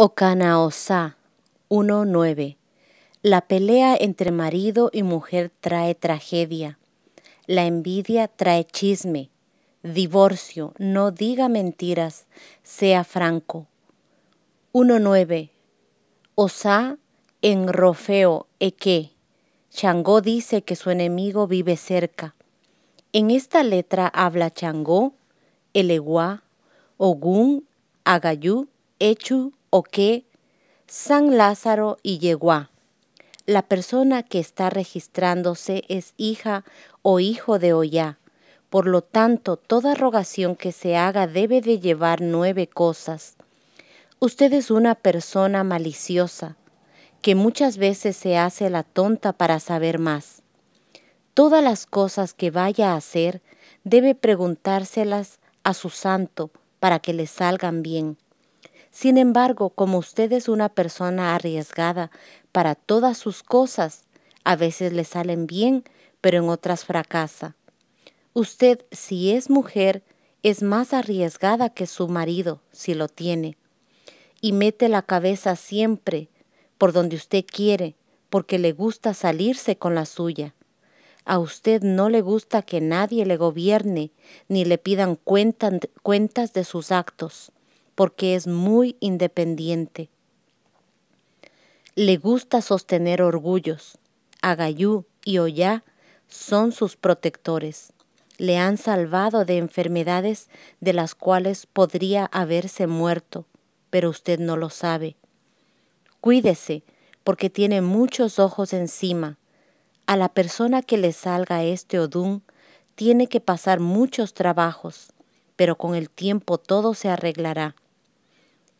Okanaosa 1.9 La pelea entre marido y mujer trae tragedia. La envidia trae chisme. Divorcio, no diga mentiras, sea franco. 1.9 Osa en Rofeo Eke. Changó dice que su enemigo vive cerca. En esta letra habla Changó, Eleguá, Ogún, Agayú, Echu, ¿O qué? San Lázaro y Yeguá. La persona que está registrándose es hija o hijo de Oya, Por lo tanto, toda rogación que se haga debe de llevar nueve cosas. Usted es una persona maliciosa, que muchas veces se hace la tonta para saber más. Todas las cosas que vaya a hacer debe preguntárselas a su santo para que le salgan bien. Sin embargo, como usted es una persona arriesgada para todas sus cosas, a veces le salen bien, pero en otras fracasa. Usted, si es mujer, es más arriesgada que su marido, si lo tiene, y mete la cabeza siempre por donde usted quiere, porque le gusta salirse con la suya. A usted no le gusta que nadie le gobierne ni le pidan cuentas de sus actos porque es muy independiente. Le gusta sostener orgullos. Agayú y Ollá son sus protectores. Le han salvado de enfermedades de las cuales podría haberse muerto, pero usted no lo sabe. Cuídese, porque tiene muchos ojos encima. A la persona que le salga este odún tiene que pasar muchos trabajos, pero con el tiempo todo se arreglará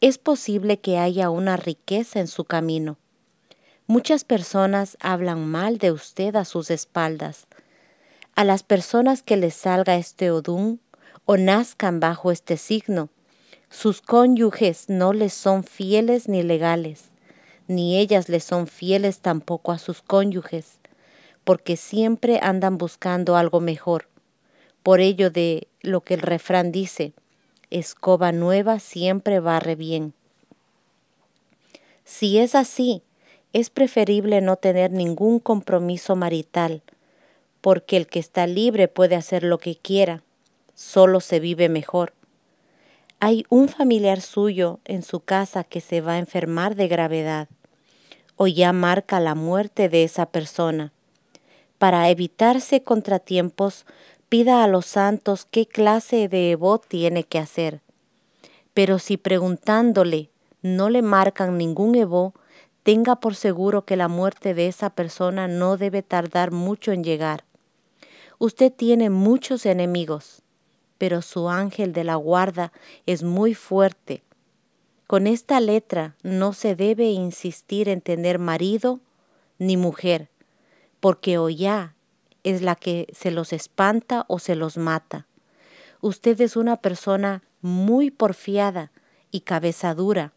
es posible que haya una riqueza en su camino. Muchas personas hablan mal de usted a sus espaldas. A las personas que les salga este odún o nazcan bajo este signo, sus cónyuges no les son fieles ni legales, ni ellas les son fieles tampoco a sus cónyuges, porque siempre andan buscando algo mejor. Por ello de lo que el refrán dice, escoba nueva siempre barre bien. Si es así, es preferible no tener ningún compromiso marital, porque el que está libre puede hacer lo que quiera, solo se vive mejor. Hay un familiar suyo en su casa que se va a enfermar de gravedad o ya marca la muerte de esa persona. Para evitarse contratiempos, pida a los santos qué clase de Evo tiene que hacer. Pero si preguntándole no le marcan ningún Evo, tenga por seguro que la muerte de esa persona no debe tardar mucho en llegar. Usted tiene muchos enemigos, pero su ángel de la guarda es muy fuerte. Con esta letra no se debe insistir en tener marido ni mujer, porque o ya es la que se los espanta o se los mata. Usted es una persona muy porfiada y cabeza dura,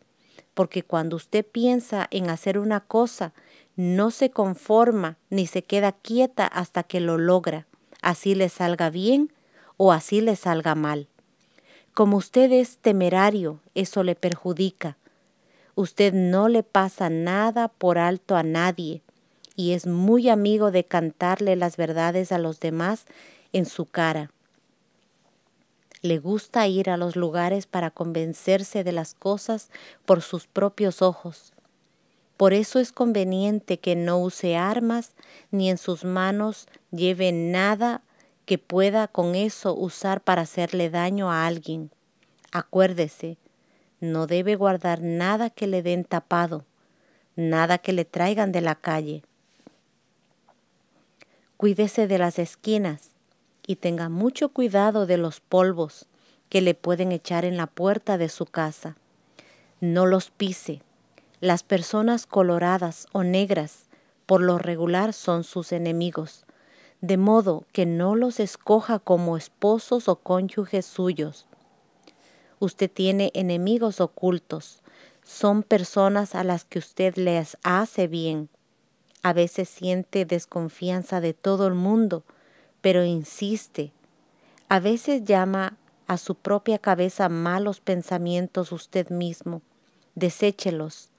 porque cuando usted piensa en hacer una cosa, no se conforma ni se queda quieta hasta que lo logra, así le salga bien o así le salga mal. Como usted es temerario, eso le perjudica. Usted no le pasa nada por alto a nadie, y es muy amigo de cantarle las verdades a los demás en su cara. Le gusta ir a los lugares para convencerse de las cosas por sus propios ojos. Por eso es conveniente que no use armas ni en sus manos lleve nada que pueda con eso usar para hacerle daño a alguien. Acuérdese, no debe guardar nada que le den tapado, nada que le traigan de la calle. Cuídese de las esquinas y tenga mucho cuidado de los polvos que le pueden echar en la puerta de su casa. No los pise. Las personas coloradas o negras por lo regular son sus enemigos, de modo que no los escoja como esposos o cónyuges suyos. Usted tiene enemigos ocultos, son personas a las que usted les hace bien a veces siente desconfianza de todo el mundo, pero insiste. A veces llama a su propia cabeza malos pensamientos usted mismo. Deséchelos.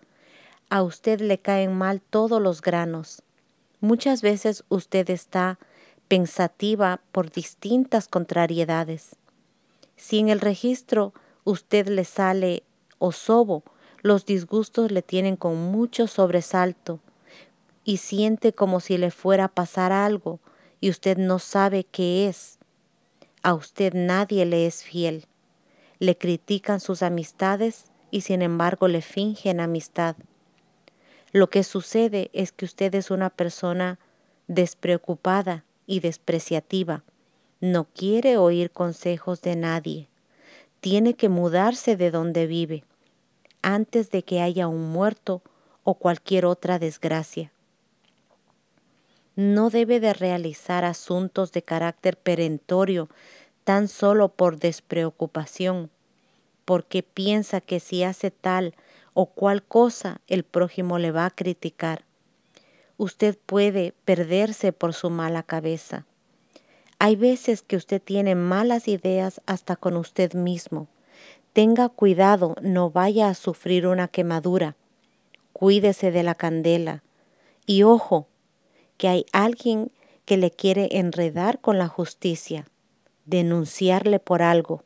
A usted le caen mal todos los granos. Muchas veces usted está pensativa por distintas contrariedades. Si en el registro usted le sale osobo, los disgustos le tienen con mucho sobresalto y siente como si le fuera a pasar algo y usted no sabe qué es. A usted nadie le es fiel. Le critican sus amistades y sin embargo le fingen amistad. Lo que sucede es que usted es una persona despreocupada y despreciativa. No quiere oír consejos de nadie. Tiene que mudarse de donde vive antes de que haya un muerto o cualquier otra desgracia no debe de realizar asuntos de carácter perentorio tan solo por despreocupación, porque piensa que si hace tal o cual cosa el prójimo le va a criticar. Usted puede perderse por su mala cabeza. Hay veces que usted tiene malas ideas hasta con usted mismo. Tenga cuidado, no vaya a sufrir una quemadura. Cuídese de la candela. Y ojo, hay alguien que le quiere enredar con la justicia, denunciarle por algo.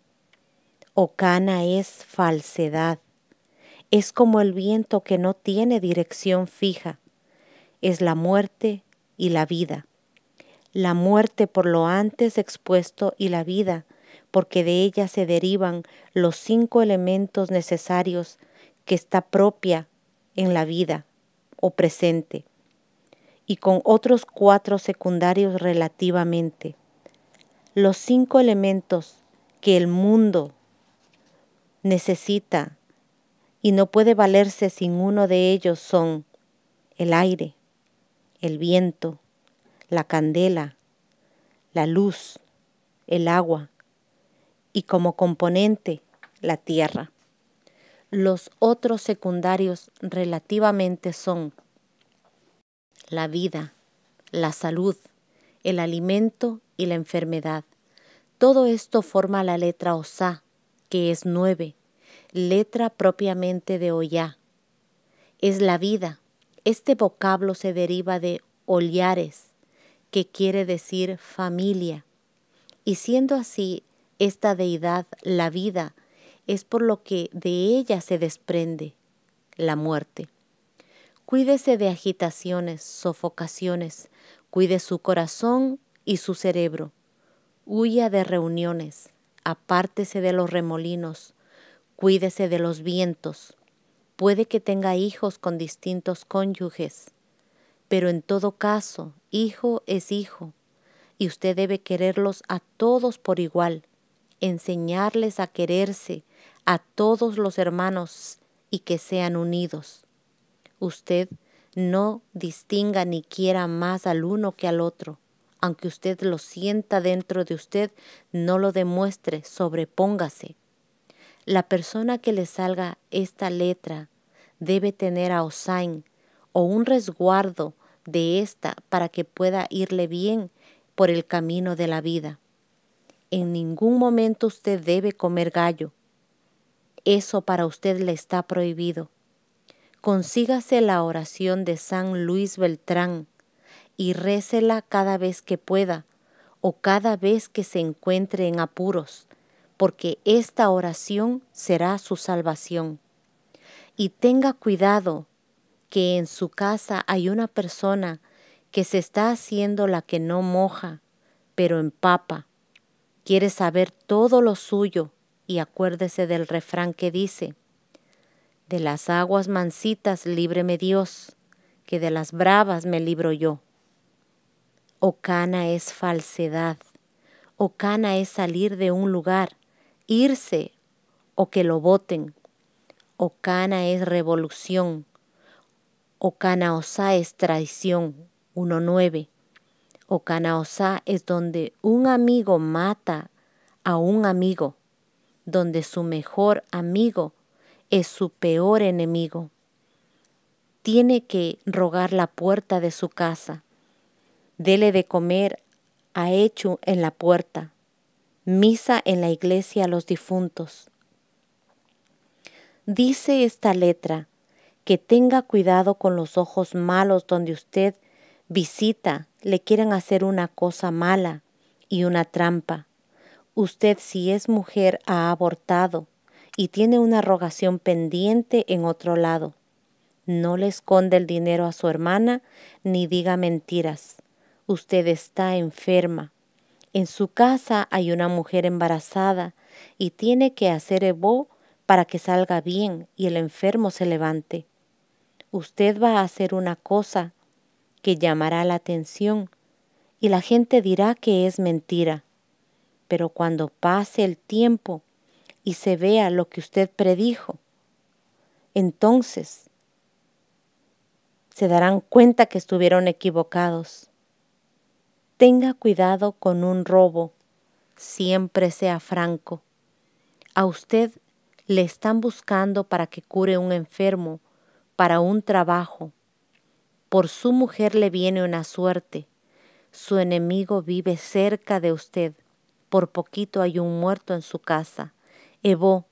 Ocana es falsedad. Es como el viento que no tiene dirección fija. Es la muerte y la vida. La muerte por lo antes expuesto y la vida, porque de ella se derivan los cinco elementos necesarios que está propia en la vida o presente y con otros cuatro secundarios relativamente. Los cinco elementos que el mundo necesita y no puede valerse sin uno de ellos son el aire, el viento, la candela, la luz, el agua y como componente la tierra. Los otros secundarios relativamente son la vida, la salud, el alimento y la enfermedad. Todo esto forma la letra Osá, que es nueve, letra propiamente de Oyá. Es la vida. Este vocablo se deriva de Oliares, que quiere decir familia. Y siendo así, esta deidad, la vida, es por lo que de ella se desprende la muerte. Cuídese de agitaciones, sofocaciones, cuide su corazón y su cerebro. Huya de reuniones, apártese de los remolinos, cuídese de los vientos. Puede que tenga hijos con distintos cónyuges, pero en todo caso, hijo es hijo, y usted debe quererlos a todos por igual, enseñarles a quererse a todos los hermanos y que sean unidos usted no distinga ni quiera más al uno que al otro. Aunque usted lo sienta dentro de usted, no lo demuestre, sobrepóngase. La persona que le salga esta letra debe tener a Osain o un resguardo de esta para que pueda irle bien por el camino de la vida. En ningún momento usted debe comer gallo. Eso para usted le está prohibido consígase la oración de San Luis Beltrán y récela cada vez que pueda o cada vez que se encuentre en apuros, porque esta oración será su salvación. Y tenga cuidado que en su casa hay una persona que se está haciendo la que no moja, pero empapa. Quiere saber todo lo suyo y acuérdese del refrán que dice, de las aguas mansitas líbreme Dios, que de las bravas me libro yo. Ocana oh es falsedad, ocana oh es salir de un lugar, irse o que lo voten. Ocana oh es revolución, ocana es traición. 1.9. Ocana osa es donde un amigo mata a un amigo, donde su mejor amigo es su peor enemigo. Tiene que rogar la puerta de su casa. Dele de comer a hecho en la puerta. Misa en la iglesia a los difuntos. Dice esta letra que tenga cuidado con los ojos malos donde usted visita, le quieren hacer una cosa mala y una trampa. Usted si es mujer ha abortado y tiene una rogación pendiente en otro lado. No le esconde el dinero a su hermana ni diga mentiras. Usted está enferma. En su casa hay una mujer embarazada y tiene que hacer Evo para que salga bien y el enfermo se levante. Usted va a hacer una cosa que llamará la atención y la gente dirá que es mentira. Pero cuando pase el tiempo y se vea lo que usted predijo, entonces se darán cuenta que estuvieron equivocados. Tenga cuidado con un robo, siempre sea franco. A usted le están buscando para que cure un enfermo, para un trabajo. Por su mujer le viene una suerte. Su enemigo vive cerca de usted. Por poquito hay un muerto en su casa. Evo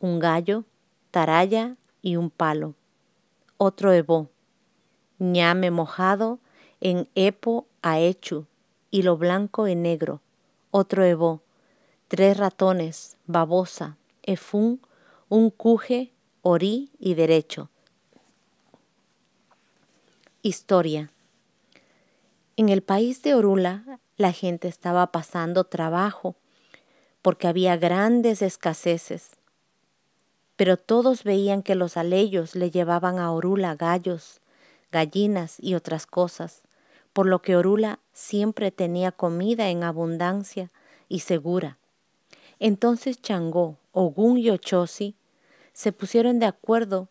un gallo, taraya y un palo. Otro evó, ñame mojado en epo a hilo y lo blanco en negro. Otro evó, tres ratones, babosa, efun, un cuje, orí y derecho. Historia. En el país de Orula, la gente estaba pasando trabajo porque había grandes escaseces. Pero todos veían que los alellos le llevaban a Orula gallos, gallinas y otras cosas, por lo que Orula siempre tenía comida en abundancia y segura. Entonces Changó, Ogún y Ochosi se pusieron de acuerdo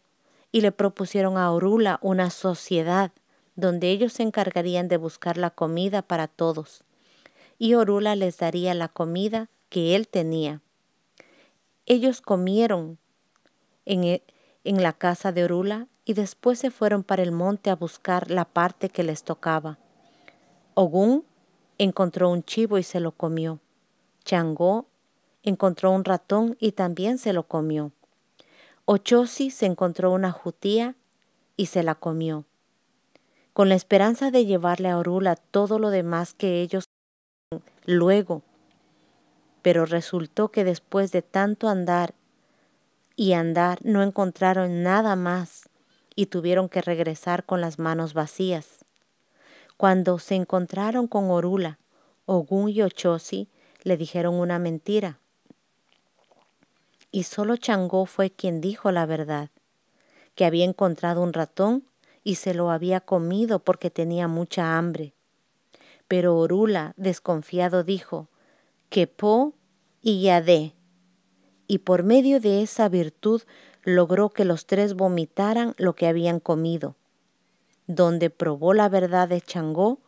y le propusieron a Orula una sociedad donde ellos se encargarían de buscar la comida para todos, y Orula les daría la comida que él tenía. Ellos comieron e, en, la casa de Orula y después se fueron para el monte a buscar la parte que les tocaba. Ogún encontró un chivo y se lo comió. Changó encontró un ratón y también se lo comió. Ochosi se encontró una jutía y se la comió. Con la esperanza de llevarle a Orula todo lo demás que ellos luego pero resultó que después de tanto andar y andar no encontraron nada más y tuvieron que regresar con las manos vacías. Cuando se encontraron con Orula, Ogun y Ochosi le dijeron una mentira. Y solo Changó fue quien dijo la verdad, que había encontrado un ratón y se lo había comido porque tenía mucha hambre. Pero Orula, desconfiado, dijo, Quepó y Yadé, y por medio de esa virtud logró que los tres vomitaran lo que habían comido, donde probó la verdad de Changó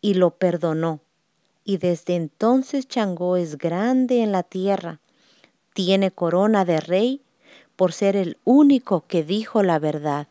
y lo perdonó. Y desde entonces Changó es grande en la tierra, tiene corona de rey por ser el único que dijo la verdad.